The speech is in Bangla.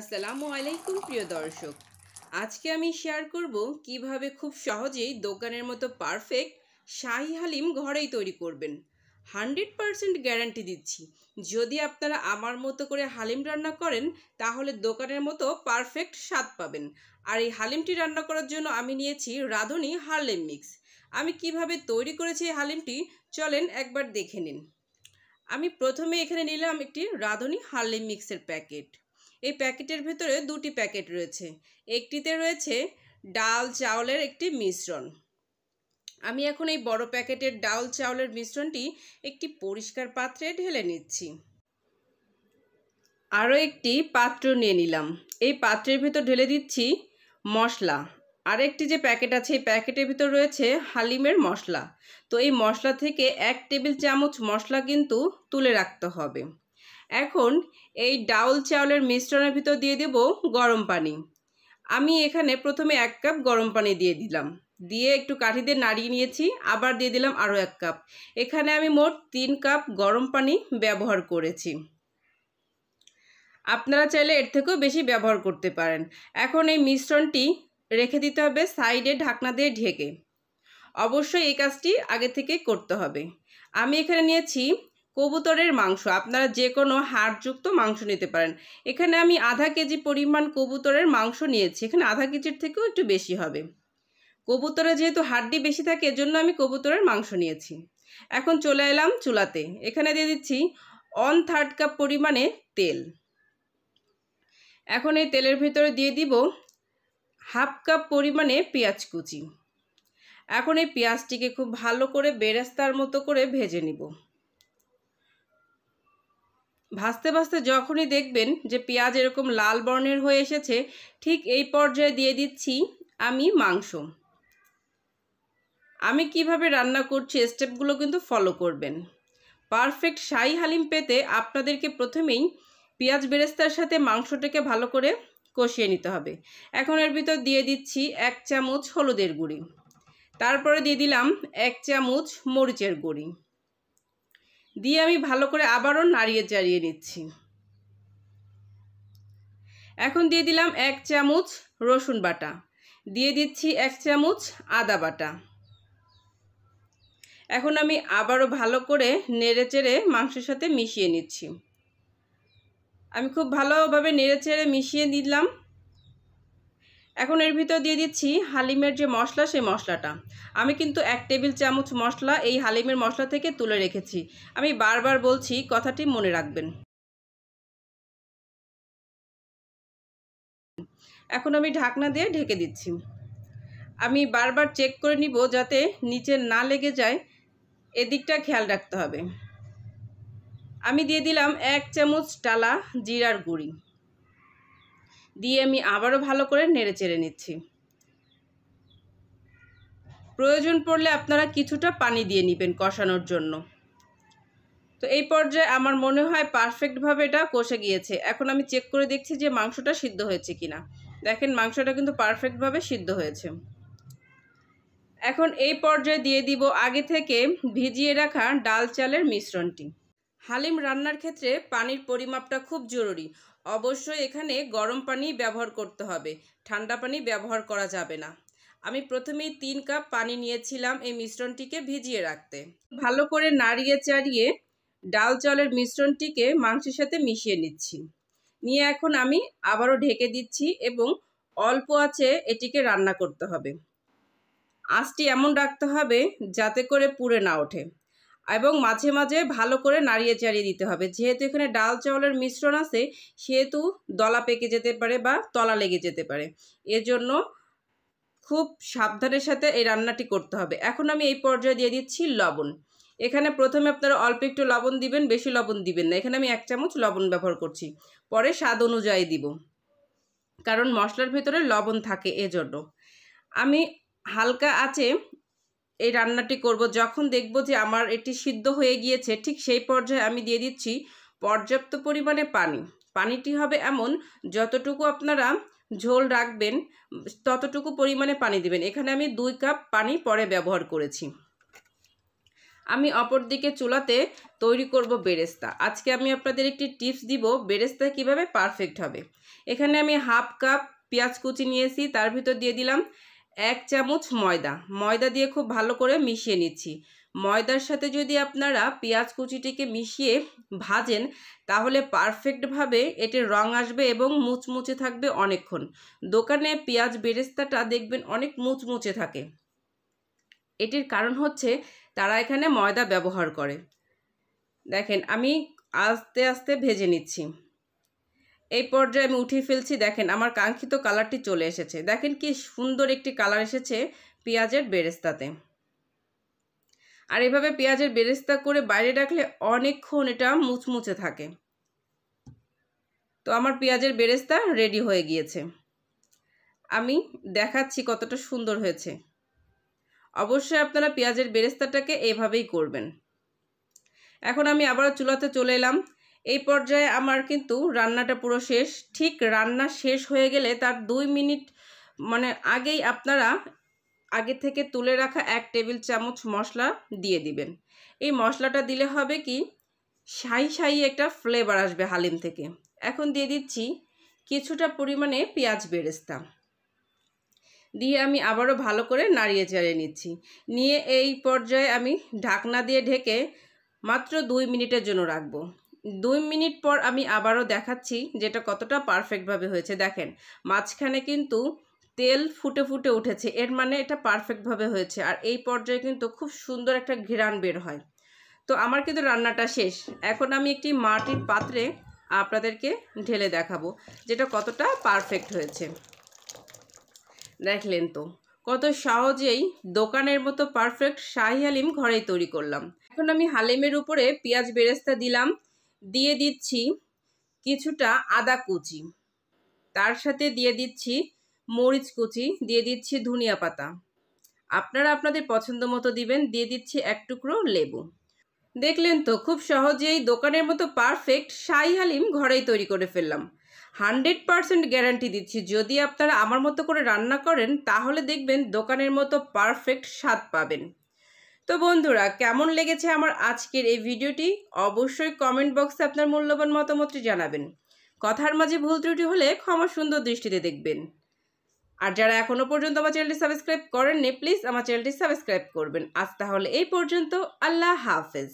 আসসালামু আলাইকুম প্রিয় দর্শক আজকে আমি শেয়ার করব কিভাবে খুব সহজেই দোকানের মতো পারফেক্ট শাহি হালিম ঘরেই তৈরি করবেন হান্ড্রেড পারসেন্ট গ্যারান্টি দিচ্ছি যদি আপনারা আমার মতো করে হালিম রান্না করেন তাহলে দোকানের মতো পারফেক্ট স্বাদ পাবেন আর এই হালিমটি রান্না করার জন্য আমি নিয়েছি রাঁধুনি হার্লেম মিক্স আমি কিভাবে তৈরি করেছি এই হালিমটি চলেন একবার দেখে নিন আমি প্রথমে এখানে নিলাম একটি রাঁধুনি হার্লিম মিক্সের প্যাকেট এই প্যাকেটের ভেতরে দুটি প্যাকেট রয়েছে একটিতে রয়েছে ডাল চাউলের একটি মিশ্রণ আমি এখন এই বড় প্যাকেটের ডাল চাউলের মিশ্রণটি একটি পরিষ্কার পাত্রে ঢেলে নিচ্ছি আরও একটি পাত্র নিয়ে নিলাম এই পাত্রের ভেতর ঢেলে দিচ্ছি মশলা আর একটি যে প্যাকেট আছে এই প্যাকেটের ভিতর রয়েছে হালিমের মশলা তো এই মশলা থেকে এক টেবিল চামচ মশলা কিন্তু তুলে রাখতে হবে এখন এই ডাউল চাউলের মিশ্রণের ভিতর দিয়ে দেব গরম পানি আমি এখানে প্রথমে এক কাপ গরম পানি দিয়ে দিলাম দিয়ে একটু কাঠি দিয়ে নাড়িয়ে নিয়েছি আবার দিয়ে দিলাম আরও এক কাপ এখানে আমি মোট তিন কাপ গরম পানি ব্যবহার করেছি আপনারা চাইলে এর থেকেও বেশি ব্যবহার করতে পারেন এখন এই মিশ্রণটি রেখে দিতে হবে সাইডে ঢাকনা দিয়ে ঢেকে অবশ্যই এই কাজটি আগে থেকে করতে হবে আমি এখানে নিয়েছি কবুতরের মাংস আপনারা যে কোনো হাড়যুক্ত মাংস নিতে পারেন এখানে আমি আধা কেজি পরিমাণ কবুতরের মাংস নিয়েছি এখানে আধা কেজির থেকেও একটু বেশি হবে কবুতরে যেহেতু হাড্ডি বেশি থাকে এজন্য আমি কবুতরের মাংস নিয়েছি এখন চলে এলাম চুলাতে এখানে দিয়ে দিচ্ছি অন থার্ড কাপ পরিমাণে তেল এখন এই তেলের ভিতরে দিয়ে দিব হাফ কাপ পরিমাণে পেঁয়াজ কুচি এখন এই পেঁয়াজটিকে খুব ভালো করে বেরেস্তার মতো করে ভেজে নিব ভাজতে ভাজতে যখনই দেখবেন যে পেঁয়াজ এরকম লাল বর্ণের হয়ে এসেছে ঠিক এই পর্যায়ে দিয়ে দিচ্ছি আমি মাংস আমি কিভাবে রান্না করছি স্টেপগুলো কিন্তু ফলো করবেন পারফেক্ট শাহি হালিম পেতে আপনাদেরকে প্রথমেই পেঁয়াজ বেরেস্তার সাথে মাংসটাকে ভালো করে কষিয়ে নিতে হবে এখন এর ভিতর দিয়ে দিচ্ছি এক চামচ হলুদের গুঁড়ি তারপরে দিয়ে দিলাম এক চামচ মরিচের গুঁড়ি দিয়ে আমি ভালো করে আবারও নাড়িয়ে চাড়িয়ে নিচ্ছি এখন দিয়ে দিলাম এক চামচ রসুন বাটা দিয়ে দিচ্ছি এক চামচ আদা বাটা এখন আমি আবারও ভালো করে নেড়ে চেড়ে মাংসের সাথে মিশিয়ে নিচ্ছি আমি খুব ভালোভাবে নেড়ে চেড়ে মিশিয়ে দিলাম এখন এর ভিতর দিয়ে দিচ্ছি হালিমের যে মশলা সেই মশলাটা আমি কিন্তু এক টেবিল চামচ মশলা এই হালিমের মশলা থেকে তুলে রেখেছি আমি বারবার বলছি কথাটি মনে রাখবেন এখন আমি ঢাকনা দিয়ে ঢেকে দিচ্ছি আমি বারবার চেক করে নিব যাতে নিচে না লেগে যায় এদিকটা খেয়াল রাখতে হবে আমি দিয়ে দিলাম এক চামচ ডালা জিরার গুঁড়ি দিয়ে আমি আবারও ভালো করে নেড়ে চেড়ে নিচ্ছি প্রয়োজন পড়লে আপনারা কিছুটা পানি দিয়ে নেবেন কষানোর জন্য তো এই পর্যায়ে আমার মনে হয় পারফেক্টভাবে এটা কষে গিয়েছে এখন আমি চেক করে দেখছি যে মাংসটা সিদ্ধ হয়েছে কিনা দেখেন মাংসটা কিন্তু পারফেক্টভাবে সিদ্ধ হয়েছে এখন এই পর্যায়ে দিয়ে দিব আগে থেকে ভিজিয়ে রাখা ডাল চালের মিশ্রণটি হালিম রান্নার ক্ষেত্রে পানির পরিমাপটা খুব জরুরি অবশ্যই এখানে গরম পানি ব্যবহার করতে হবে ঠান্ডা পানি ব্যবহার করা যাবে না আমি প্রথমেই তিন কাপ পানি নিয়েছিলাম এই মিশ্রণটিকে ভিজিয়ে রাখতে ভালো করে নাড়িয়ে চাড়িয়ে ডাল চালের মিশ্রণটিকে মাংসের সাথে মিশিয়ে নিচ্ছি নিয়ে এখন আমি আবারও ঢেকে দিচ্ছি এবং অল্প আছে এটিকে রান্না করতে হবে আঁচটি এমন রাখতে হবে যাতে করে পুড়ে না ওঠে এবং মাঝে মাঝে ভালো করে নাড়িয়ে চাড়িয়ে দিতে হবে যেহেতু এখানে ডাল চাউলের মিশ্রণ আছে সেহেতু দলা পেকে যেতে পারে বা তলা লেগে যেতে পারে এজন্য খুব সাবধানের সাথে এই রান্নাটি করতে হবে এখন আমি এই পর্যায়ে দিয়ে দিচ্ছি লবণ এখানে প্রথমে আপনারা অল্প একটু লবণ দিবেন বেশি লবণ দিবেন না এখানে আমি এক চামচ লবণ ব্যবহার করছি পরে স্বাদ অনুযায়ী দিব কারণ মশলার ভেতরে লবণ থাকে এজন্য আমি হালকা আছে এই রান্নাটি করব যখন দেখব যে আমার এটি সিদ্ধ হয়ে গিয়েছে ঠিক সেই পর্যায়ে আমি দিয়ে দিচ্ছি পর্যাপ্ত পরিমাণে পানি পানিটি হবে এমন যতটুকু আপনারা ঝোল রাখবেন ততটুকু পরিমাণে পানি দিবেন এখানে আমি দুই কাপ পানি পরে ব্যবহার করেছি আমি অপর দিকে চুলাতে তৈরি করব বেরেস্তা আজকে আমি আপনাদের একটি টিপস দিব বেরেস্তা কিভাবে পারফেক্ট হবে এখানে আমি হাফ কাপ পেঁয়াজ কুচি নিয়েছি তার ভিতর দিয়ে দিলাম এক চামচ ময়দা ময়দা দিয়ে খুব ভালো করে মিশিয়ে নিচ্ছি ময়দার সাথে যদি আপনারা পেঁয়াজ কুচিটিকে মিশিয়ে ভাজেন তাহলে পারফেক্টভাবে এটির রং আসবে এবং মুচমুচে থাকবে অনেকক্ষণ দোকানে পেঁয়াজ বেরেস্তাটা দেখবেন অনেক মুচমুচে থাকে এটির কারণ হচ্ছে তারা এখানে ময়দা ব্যবহার করে দেখেন আমি আস্তে আস্তে ভেজে নিচ্ছি এই পর্যায়ে আমি উঠিয়ে ফেলছি দেখেন আমার কাঙ্ক্ষিত কালারটি চলে এসেছে দেখেন কি সুন্দর একটি কালার এসেছে পেঁয়াজের বেরেস্তাতে আর এভাবে পেঁয়াজের বেরেস্তা করে বাইরে রাখলে অনেকক্ষণ এটা মুচমুচে থাকে তো আমার পেঁয়াজের বেরেস্তা রেডি হয়ে গিয়েছে আমি দেখাচ্ছি কতটা সুন্দর হয়েছে অবশ্যই আপনারা পেঁয়াজের বেরেস্তাটাকে এভাবেই করবেন এখন আমি আবার চুলাতে চলে এলাম এই পর্যায়ে আমার কিন্তু রান্নাটা পুরো শেষ ঠিক রান্না শেষ হয়ে গেলে তার দুই মিনিট মানে আগেই আপনারা আগে থেকে তুলে রাখা এক টেবিল চামচ মশলা দিয়ে দিবেন এই মশলাটা দিলে হবে কি সাই সাই একটা ফ্লেভার আসবে হালিম থেকে এখন দিয়ে দিচ্ছি কিছুটা পরিমাণে পেঁয়াজ বেরেস্তা দিয়ে আমি আবারও ভালো করে নাড়িয়ে চাড়িয়ে নিচ্ছি নিয়ে এই পর্যায়ে আমি ঢাকনা দিয়ে ঢেকে মাত্র দুই মিনিটের জন্য রাখবো দুই মিনিট পর আমি আবারও দেখাচ্ছি যেটা কতটা পারফেক্টভাবে হয়েছে দেখেন মাঝখানে কিন্তু তেল ফুটে ফুটে উঠেছে এর মানে এটা পারফেক্টভাবে হয়েছে আর এই পর্যায়ে কিন্তু খুব সুন্দর একটা ঘিরান বের হয় তো আমার কিন্তু রান্নাটা শেষ এখন আমি একটি মাটির পাত্রে আপনাদেরকে ঢেলে দেখাবো যেটা কতটা পারফেক্ট হয়েছে দেখলেন তো কত সহজেই দোকানের মতো পারফেক্ট শাহি হালিম ঘরেই তৈরি করলাম এখন আমি হালিমের উপরে পেঁয়াজ বেরেস্তা দিলাম দিয়ে দিচ্ছি কিছুটা আদা কুচি তার সাথে দিয়ে দিচ্ছি মরিচ কুচি দিয়ে দিচ্ছি ধনিয়া পাতা আপনারা আপনাদের পছন্দ মতো দিবেন দিয়ে দিচ্ছি এক টুকরো লেবু দেখলেন তো খুব সহজেই দোকানের মতো পারফেক্ট শাহি হালিম ঘরেই তৈরি করে ফেললাম হান্ড্রেড পারসেন্ট গ্যারান্টি দিচ্ছি যদি আপনারা আমার মতো করে রান্না করেন তাহলে দেখবেন দোকানের মতো পারফেক্ট স্বাদ পাবেন তো বন্ধুরা কেমন লেগেছে আমার আজকের এই ভিডিওটি অবশ্যই কমেন্ট বক্সে আপনার মূল্যবান মতামতটি জানাবেন কথার মাঝে ভুল ত্রুটি হলে ক্ষমা সুন্দর দৃষ্টিতে দেখবেন আর যারা এখনও পর্যন্ত আমার চ্যানেলটি সাবস্ক্রাইব করেননি প্লিজ আমার চ্যানেলটি সাবস্ক্রাইব করবেন আজ তাহলে এই পর্যন্ত আল্লাহ হাফেজ